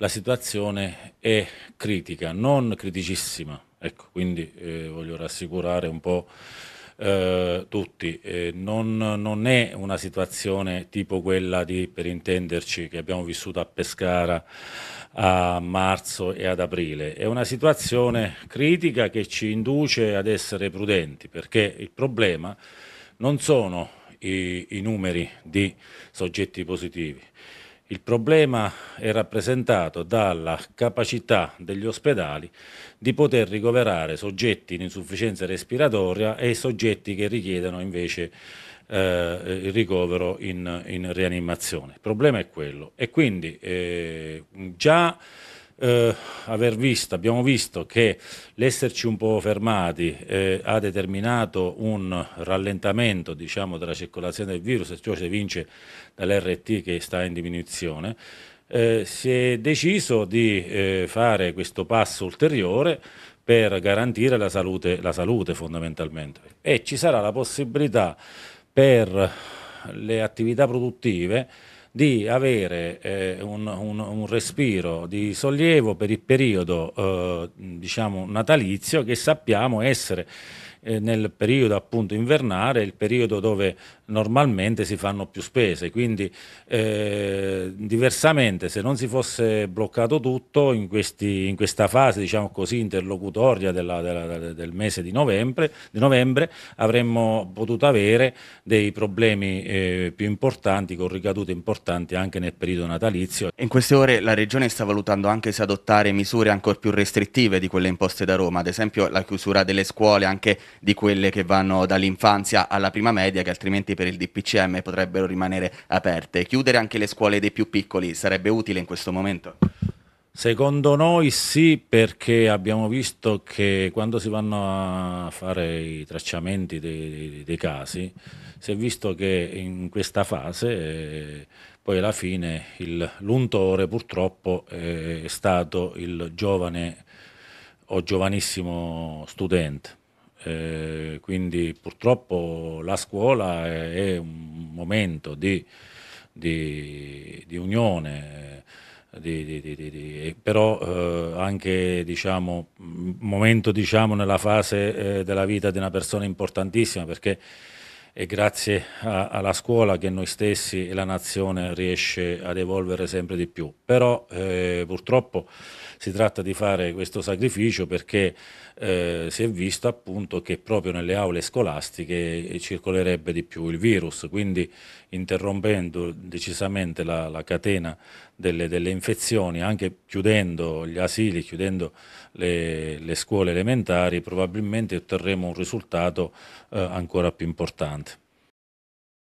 la situazione è critica, non criticissima. Ecco, quindi eh, voglio rassicurare un po' eh, tutti, eh, non, non, è una situazione tipo quella di, per intenderci, che abbiamo vissuto a Pescara a marzo e ad aprile, è una situazione critica che ci induce ad essere prudenti perché il problema non sono i, i numeri di soggetti positivi. Il problema è rappresentato dalla capacità degli ospedali di poter ricoverare soggetti in insufficienza respiratoria e soggetti che richiedono invece eh, il ricovero in, in, rianimazione. Il problema è quello e quindi eh, già eh, aver visto, abbiamo visto che l'esserci un po' fermati eh, ha determinato un rallentamento diciamo, della circolazione del virus, ciò cioè si vince dall'RT che sta in diminuzione, eh, si è deciso di eh, fare questo passo ulteriore per garantire la salute, la salute fondamentalmente e ci sarà la possibilità per le attività produttive di avere eh, un, un, un, respiro di sollievo per il periodo eh, diciamo natalizio che sappiamo essere eh, nel periodo appunto invernale, il periodo dove normalmente si fanno più spese, quindi eh, diversamente se non si fosse bloccato tutto in, questi, in questa fase diciamo così interlocutoria della, della, del mese di novembre, di novembre, avremmo potuto avere dei problemi eh, più importanti con ricadute importanti anche nel periodo natalizio. In queste ore la Regione sta valutando anche se adottare misure ancora più restrittive di quelle imposte da Roma, ad esempio la chiusura delle scuole anche di quelle che vanno dall'infanzia alla prima media, che altrimenti per il DPCM potrebbero rimanere aperte. Chiudere anche le scuole dei più piccoli sarebbe utile in questo momento? Secondo noi sì, perché abbiamo visto che quando si vanno a fare i tracciamenti dei, dei casi, si è visto che in questa fase eh, poi alla fine il, l'untore purtroppo è stato il giovane o giovanissimo studente. Eh, quindi purtroppo la scuola è, è un momento di, di, di unione, di, però eh, anche diciamo, un momento diciamo, nella fase eh, della vita di una persona importantissima perché e grazie a, alla scuola che noi stessi e la nazione riesce ad evolvere sempre di più. Però eh, purtroppo si tratta di fare questo sacrificio perché eh, si è visto appunto che proprio nelle aule scolastiche circolerebbe di più il virus, quindi interrompendo decisamente la, la catena delle, delle, infezioni, anche chiudendo gli asili, chiudendo le, le scuole elementari, probabilmente otterremo un risultato eh, ancora più importante.